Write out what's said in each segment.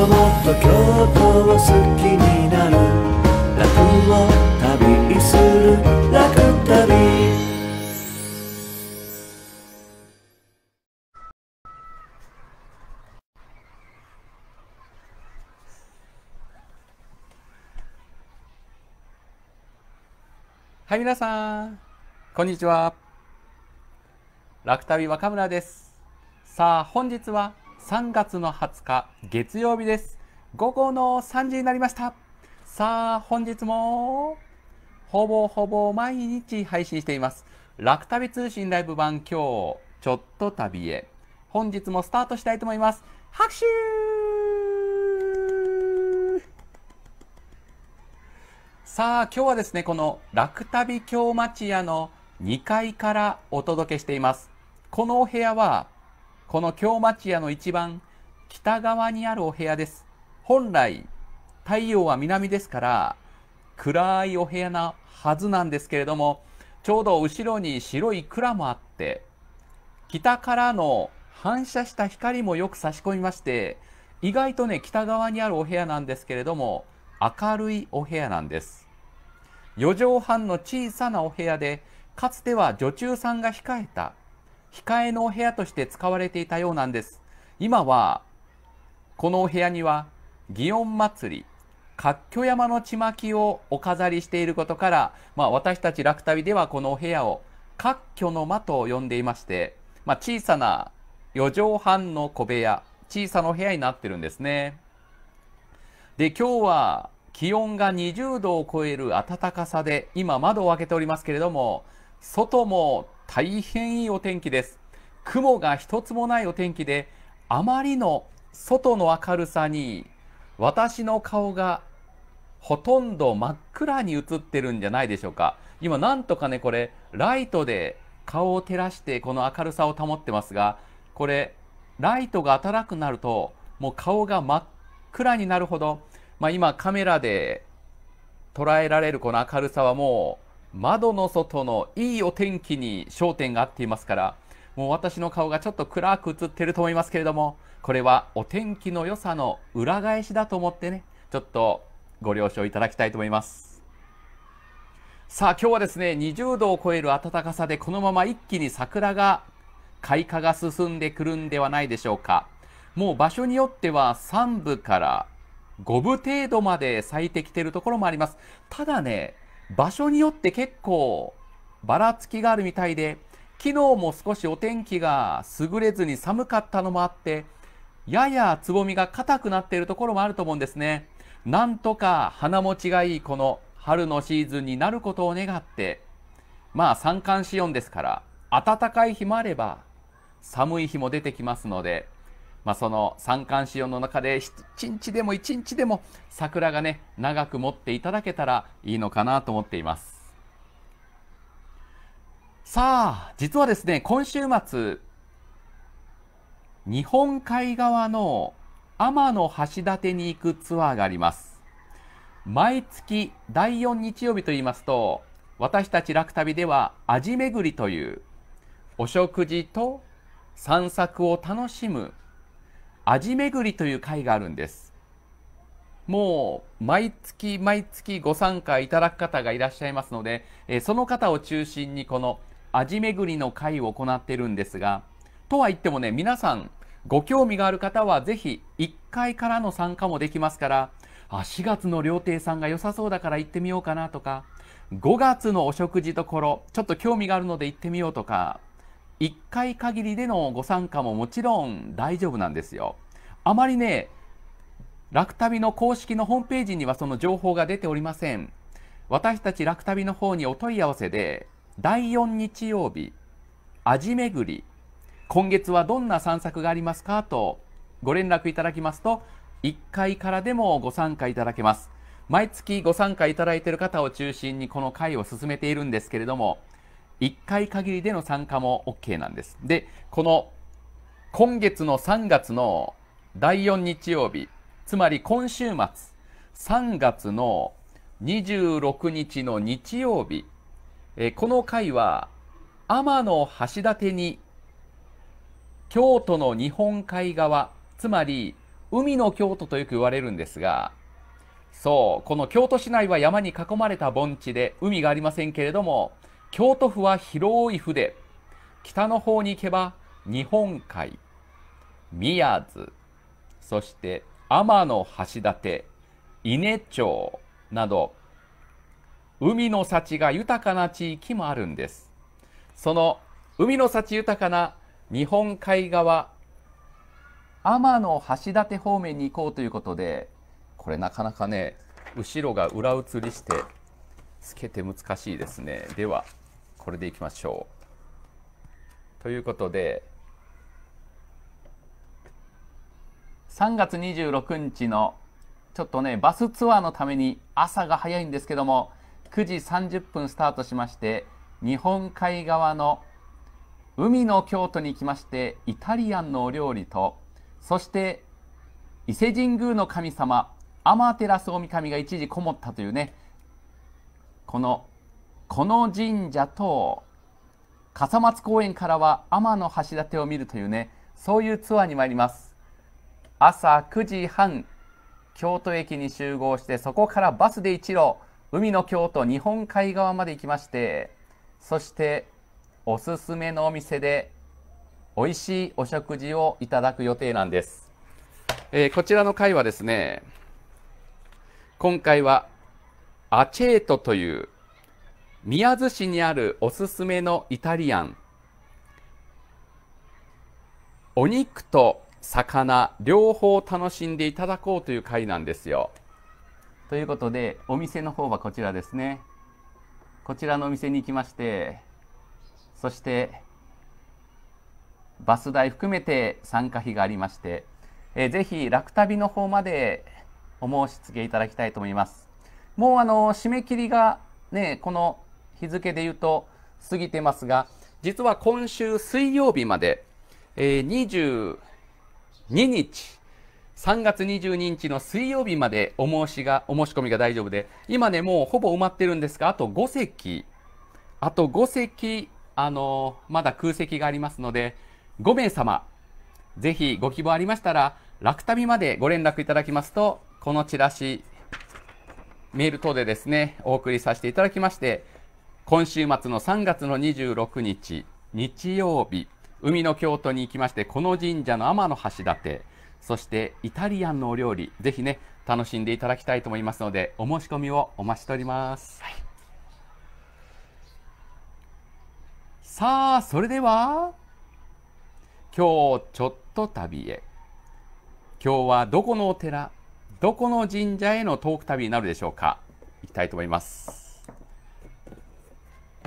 ともっと京都を好きになる楽を旅する楽旅はい皆さんこんにちは楽旅若村ですさあ本日は3月の20日月曜日です。午後の3時になりました。さあ、本日もほぼほぼ毎日配信しています。楽旅通信ライブ版今日、ちょっと旅へ。本日もスタートしたいと思います。拍手さあ、今日はですね、この楽旅京町屋の2階からお届けしています。このお部屋はこの京町屋の一番北側にあるお部屋です。本来、太陽は南ですから、暗いお部屋なはずなんですけれども、ちょうど後ろに白い蔵もあって、北からの反射した光もよく差し込みまして、意外とね、北側にあるお部屋なんですけれども、明るいお部屋なんです。4畳半の小さなお部屋で、かつては女中さんが控えた控えのお部屋として使われていたようなんです今はこのお部屋には祇園祭り活居山のちまきをお飾りしていることから、まあ、私たち楽旅ではこのお部屋を割居の間と呼んでいまして、まあ、小さな4畳半の小部屋小さなお部屋になってるんですねで今日は気温が20度を超える暖かさで今窓を開けておりますけれども外も大変いいお天気です。雲が一つもないお天気で、あまりの外の明るさに、私の顔がほとんど真っ暗に映ってるんじゃないでしょうか。今なんとかね、これ、ライトで顔を照らしてこの明るさを保ってますが、これ、ライトが当たらくなると、もう顔が真っ暗になるほど、まあ、今カメラで捉えられるこの明るさはもう窓の外のいいお天気に焦点が合っていますから、もう私の顔がちょっと暗く映ってると思いますけれども、これはお天気の良さの裏返しだと思ってね、ちょっとご了承いただきたいと思います。さあ今日はですね、20度を超える暖かさでこのまま一気に桜が開花が進んでくるんではないでしょうか。もう場所によっては3部から5部程度まで咲いてきているところもあります。ただね、場所によって結構ばらつきがあるみたいで、昨日も少しお天気が優れずに寒かったのもあって、ややつぼみが硬くなっているところもあると思うんですね。なんとか花持ちがいいこの春のシーズンになることを願って、まあ三寒四温ですから、暖かい日もあれば寒い日も出てきますので、まあ、その三寒四温の中で一日でも一日でも桜がね長く持っていただけたらいいのかなと思っていますさあ実はですね今週末日本海側の天橋立に行くツアーがあります毎月第4日曜日と言いますと私たち楽旅では味巡りというお食事と散策を楽しむ味巡りという会があるんです。もう毎月毎月ご参加いただく方がいらっしゃいますので、えその方を中心にこの味巡りの会を行っているんですが、とは言ってもね、皆さんご興味がある方はぜひ1階からの参加もできますから、あ、4月の料亭さんが良さそうだから行ってみようかなとか、5月のお食事どころ、ちょっと興味があるので行ってみようとか、1回限りでのご参加ももちろん大丈夫なんですよ。あまりね、楽旅の公式のホームページにはその情報が出ておりません。私たち楽旅の方にお問い合わせで、第4日曜日、味巡り、今月はどんな散策がありますかとご連絡いただきますと、1回からでもご参加いただけます。毎月ご参加いただいている方を中心にこの会を進めているんですけれども、1回限りでの参加も OK なんです。で、この今月の3月の第4日曜日、つまり今週末、3月の26日の日曜日、えこの回は天橋立に京都の日本海側、つまり海の京都とよく言われるんですが、そう、この京都市内は山に囲まれた盆地で海がありませんけれども、京都府は広い府で北の方に行けば日本海宮津そして天の橋立伊根町など海の幸が豊かな地域もあるんですその海の幸豊かな日本海側天の橋立方面に行こうということでこれなかなかね後ろが裏写りして透けて難しいですねではこれでいきましょう。ということで3月26日のちょっとねバスツアーのために朝が早いんですけども9時30分スタートしまして日本海側の海の京都に来ましてイタリアンのお料理とそして伊勢神宮の神様アマテラスオミカが一時こもったというねこのこの神社と笠松公園からは天橋立を見るというねそういうツアーに参ります朝9時半京都駅に集合してそこからバスで一路海の京都日本海側まで行きましてそしておすすめのお店で美味しいお食事をいただく予定なんです、えー、こちらの会はですね今回はアチェートという宮津市にあるおすすめのイタリアンお肉と魚両方楽しんでいただこうという回なんですよ。ということでお店の方はこちらですね。こちらのお店に行きましてそしてバス代含めて参加費がありまして、えぜひ楽旅の方までお申し付けいただきたいと思います。もうあの締め切りがねこの日付で言うと過ぎてますが、実は今週水曜日まで、え22日、3月22日の水曜日までお申しが、お申し込みが大丈夫で、今ね、もうほぼ埋まってるんですが、あと5席、あと5席、あのー、まだ空席がありますので、5名様、ぜひご希望ありましたら、楽旅までご連絡いただきますと、このチラシ、メール等でですね、お送りさせていただきまして、今週末の3月の26日日曜日海の京都に行きましてこの神社の天橋立そしてイタリアンのお料理ぜひね楽しんでいただきたいと思いますのでお申し込みをお待ちしております、はい、さあそれでは今日ちょっと旅へ今日はどこのお寺どこの神社へのトーク旅になるでしょうか行きたいと思います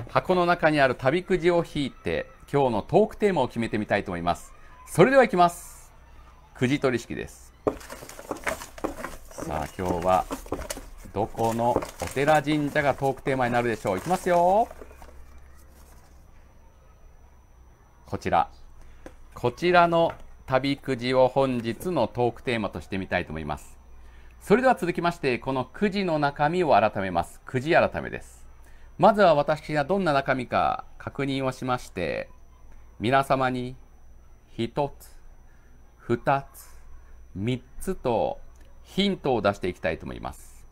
箱の中にある旅くじを引いて今日のトークテーマを決めてみたいと思いますそれではいきますくじ取り式ですさあ今日はどこのお寺神社がトークテーマになるでしょういきますよこちらこちらの旅くじを本日のトークテーマとしてみたいと思いますそれでは続きましてこのくじの中身を改めますくじ改めですまずは私がどんな中身か確認をしまして、皆様に一つ、二つ、三つとヒントを出していきたいと思います。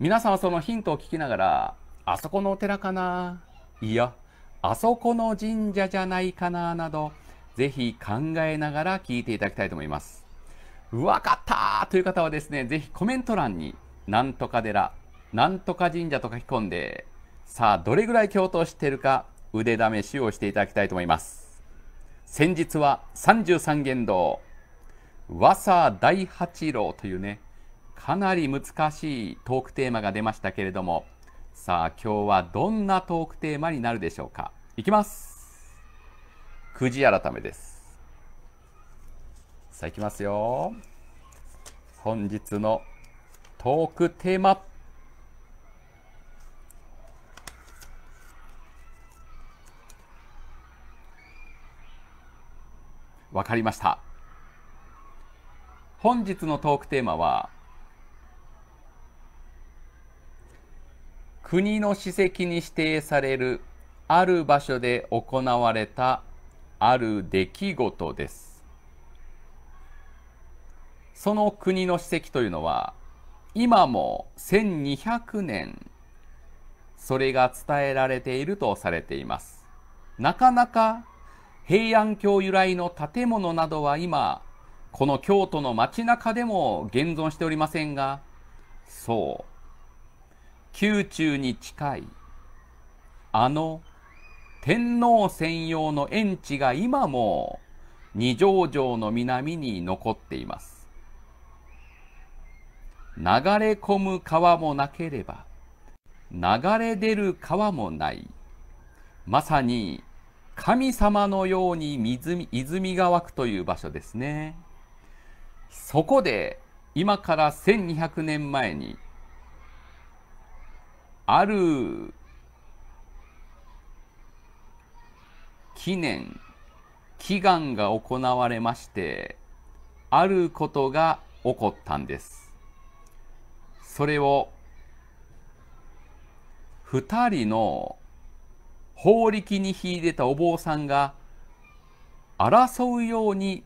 皆さんはそのヒントを聞きながら、あそこのお寺かないや、あそこの神社じゃないかななど、ぜひ考えながら聞いていただきたいと思います。わかったという方はですね、ぜひコメント欄に、なんとか寺、なんとか神社と書き込んで、さあ、どれぐらい共闘しているか、腕試しをしていただきたいと思います。先日は33元堂、和佐大八郎というね、かなり難しいトークテーマが出ましたけれども、さあ、今日はどんなトークテーマになるでしょうか。いきますくじ改めです。さあ、いきますよ。本日のトークテーマ。分かりました本日のトークテーマは国の史跡に指定されるある場所で行われたある出来事ですその国の史跡というのは今も1200年それが伝えられているとされていますなかなか平安京由来の建物などは今、この京都の街中でも現存しておりませんが、そう、宮中に近い、あの天皇専用の園地が今も二条城の南に残っています。流れ込む川もなければ、流れ出る川もない。まさに神様のように泉泉が湧くという場所ですね。そこで今から1200年前にある記念祈願が行われましてあることが起こったんです。それを2人の法力に秀でたお坊さんが争うように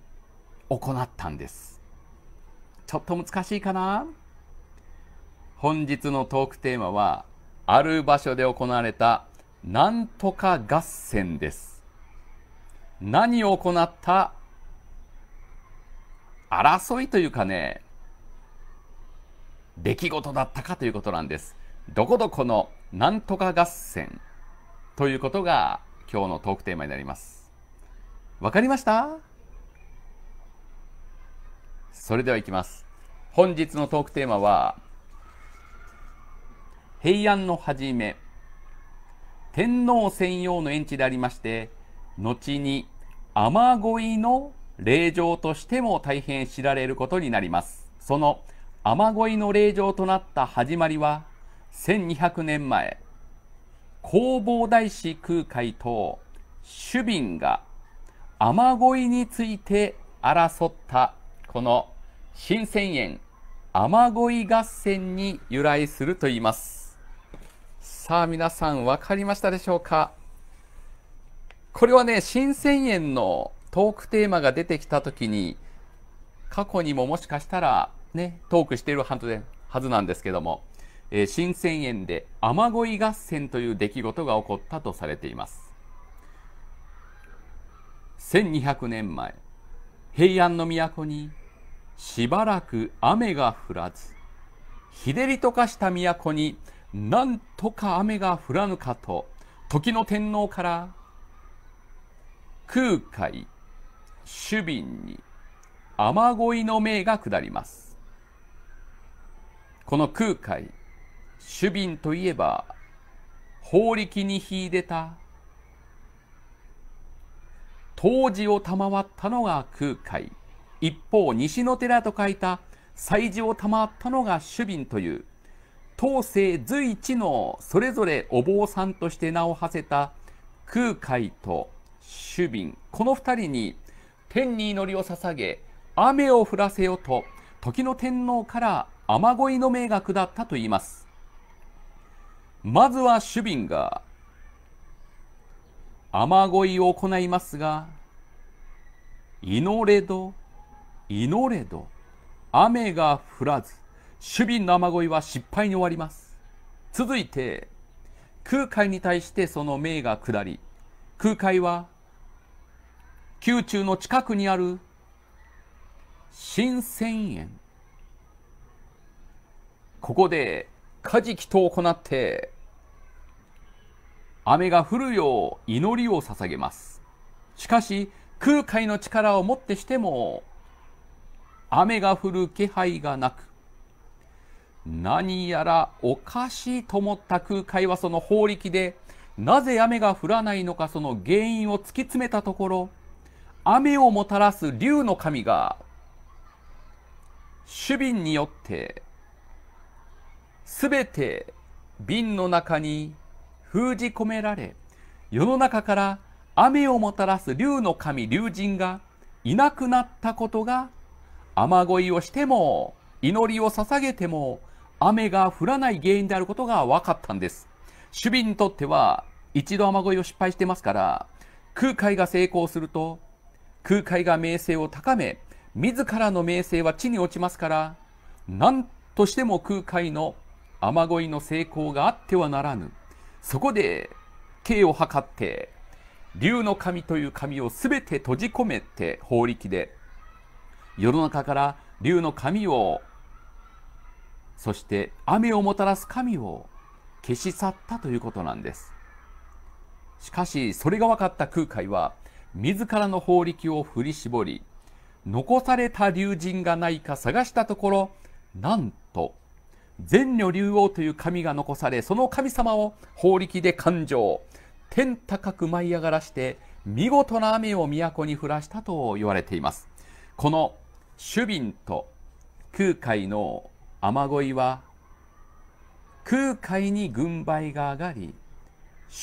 行ったんです。ちょっと難しいかな本日のトークテーマは、ある場所で行われたなんとか合戦です。何を行った争いというかね、出来事だったかということなんです。どこどこのなんとか合戦。ということが今日のトークテーマになります。わかりましたそれではいきます。本日のトークテーマは、平安の初め、天皇専用の園地でありまして、後に雨乞いの霊場としても大変知られることになります。その雨乞いの霊場となった始まりは、1200年前、弘法大師空海と主瓶が雨乞いについて争ったこの新千円雨乞い合戦に由来すると言いますさあ皆さん分かりましたでしょうかこれはね新千円のトークテーマが出てきた時に過去にももしかしたらねトークしているはずなんですけどもえー、新鮮園で雨乞い合戦という出来事が起こったとされています1200年前平安の都にしばらく雨が降らず日照りと化した都になんとか雨が降らぬかと時の天皇から空海守備に雨乞いの命が下りますこの空海主瓶といえば法力に秀でた当時を賜ったのが空海一方西の寺と書いた祭事を賜ったのが主瓶という当世随一のそれぞれお坊さんとして名を馳せた空海と主瓶この2人に天に祈りを捧げ雨を降らせよと時の天皇から雨乞いの命が下ったといいますまずはシュビンが雨乞いを行いますが、祈れど、祈れど、雨が降らず、守備の雨乞いは失敗に終わります。続いて、空海に対してその命が下り、空海は、宮中の近くにある、新鮮園。ここで、家事祈祷を行って、雨が降るよう祈りを捧げます。しかし、空海の力をもってしても、雨が降る気配がなく、何やらおかしいと思った空海はその法力で、なぜ雨が降らないのかその原因を突き詰めたところ、雨をもたらす竜の神が、主備によってすべて瓶の中に封じ込められ、世の中から雨をもたらす竜の神竜神がいなくなったことが、雨乞いをしても、祈りを捧げても、雨が降らない原因であることが分かったんです。守備にとっては、一度雨乞いを失敗してますから、空海が成功すると、空海が名声を高め、自らの名声は地に落ちますから、何としても空海の雨乞いの成功があってはならぬそこで刑を図って竜の神という神を全て閉じ込めて法力で世の中から竜の神をそして雨をもたらす神を消し去ったということなんですしかしそれが分かった空海は自らの法力を振り絞り残された竜神がないか探したところなんと全女竜王という神が残されその神様を法力で勘定天高く舞い上がらして見事な雨を都に降らしたと言われていますこの守備と空海の雨乞いは空海に軍配が上がり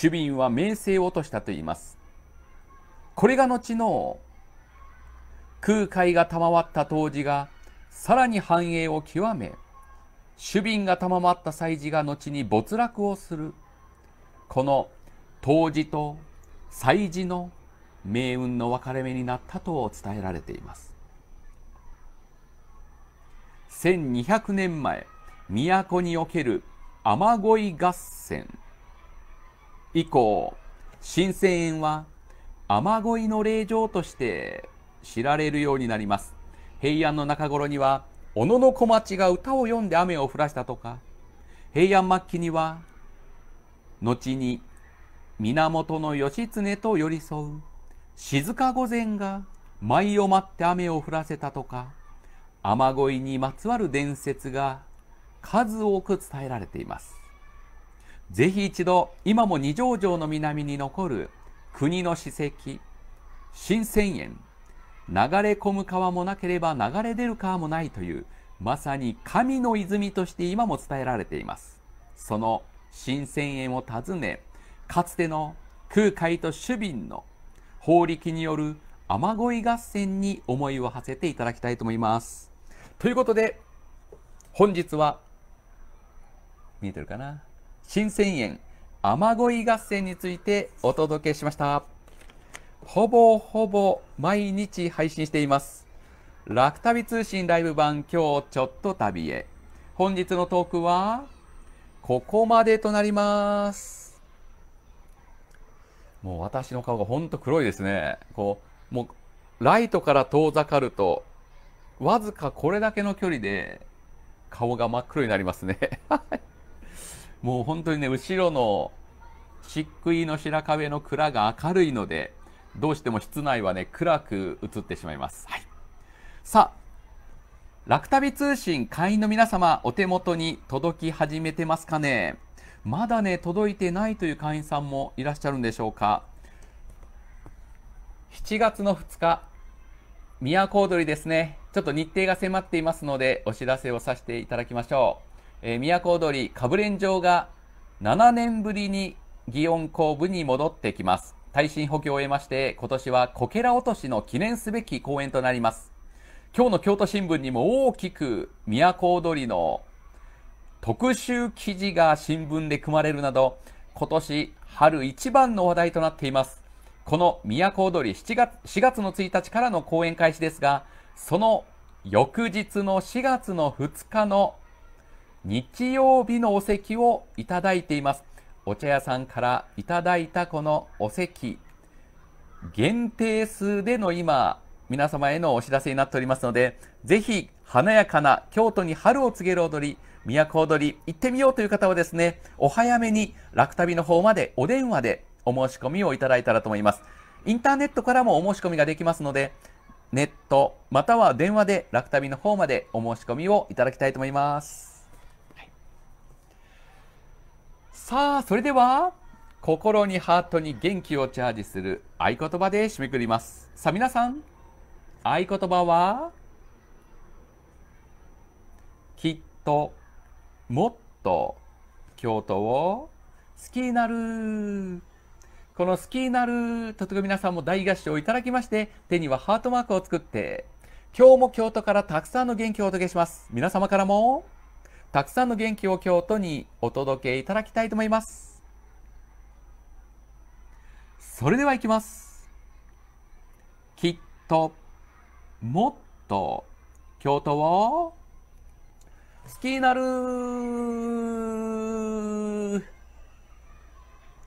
守備は名声を落としたと言いますこれが後の空海が賜った当時がさらに繁栄を極め主備が賜った祭事が後に没落をする。この当時と祭事の命運の分かれ目になったと伝えられています。1200年前、都における雨乞い合戦以降、新千円は雨乞いの霊場として知られるようになります。平安の中頃には小野小町が歌を詠んで雨を降らしたとか、平安末期には、後に源義経と寄り添う静御前が舞を待って雨を降らせたとか、雨乞いにまつわる伝説が数多く伝えられています。ぜひ一度、今も二条城の南に残る国の史跡、新千円流れ込む川もなければ流れ出る川もないというまさに神の泉として今も伝えられていますその神泉園を訪ねかつての空海と守備の法力による雨乞い合戦に思いを馳せていただきたいと思いますということで本日は見えてるかな新千園雨乞い合戦についてお届けしました。ほぼほぼ毎日配信しています。楽旅通信ライブ版今日ちょっと旅へ。本日のトークは、ここまでとなります。もう私の顔がほんと黒いですね。こう、もう、ライトから遠ざかると、わずかこれだけの距離で、顔が真っ黒になりますね。もう本当にね、後ろの漆喰の白壁の蔵が明るいので、どうしても室内はね、暗く映ってしまいます。はい、さあ、楽旅通信会員の皆様、お手元に届き始めてますかねまだね、届いてないという会員さんもいらっしゃるんでしょうか。7月の2日、都踊りですね。ちょっと日程が迫っていますので、お知らせをさせていただきましょう。えー、都踊り、かぶれん城が7年ぶりに祇園公部に戻ってきます。耐震補強を得まして、今年はこけら落としの記念すべき公演となります。今日の京都新聞にも大きく、都踊りの特集記事が新聞で組まれるなど、今年春一番の話題となっています。この都踊り7月 ,4 月の1日からの公演開始ですが、その翌日の4月の2日の日曜日のお席をいただいています。お茶屋さんからいただいたこのお席限定数での今皆様へのお知らせになっておりますのでぜひ華やかな京都に春を告げる踊り都踊り行ってみようという方はですねお早めに楽旅の方までお電話でお申し込みをいただいたらと思いますインターネットからもお申し込みができますのでネットまたは電話で楽旅の方までお申し込みをいただきたいと思いますさあ、それでは、心にハートに元気をチャージする合言葉で締めくります。さあ、皆さん、合言葉は、きっと、もっと、京都を好きになる。この好きになるとと皆さんも大合唱いただきまして、手にはハートマークを作って、今日も京都からたくさんの元気をお届けします。皆様からも、たくさんの元気を京都にお届けいただきたいと思います。それではいきます。きっと、もっと、京都を、好きになる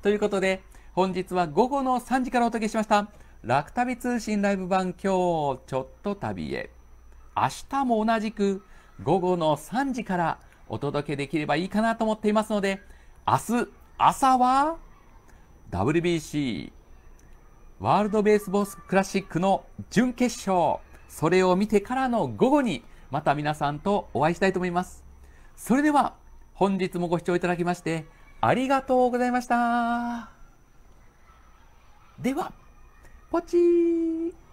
ということで、本日は午後の3時からお届けしました。楽旅通信ライブ版今日ちょっと旅へ。明日も同じく午後の3時からお届けできればいいかなと思っていますので、明日朝は WBC ワールドベースボールクラシックの準決勝、それを見てからの午後にまた皆さんとお会いしたいと思います。それでは本日もご視聴いただきましてありがとうございました。では、ポチー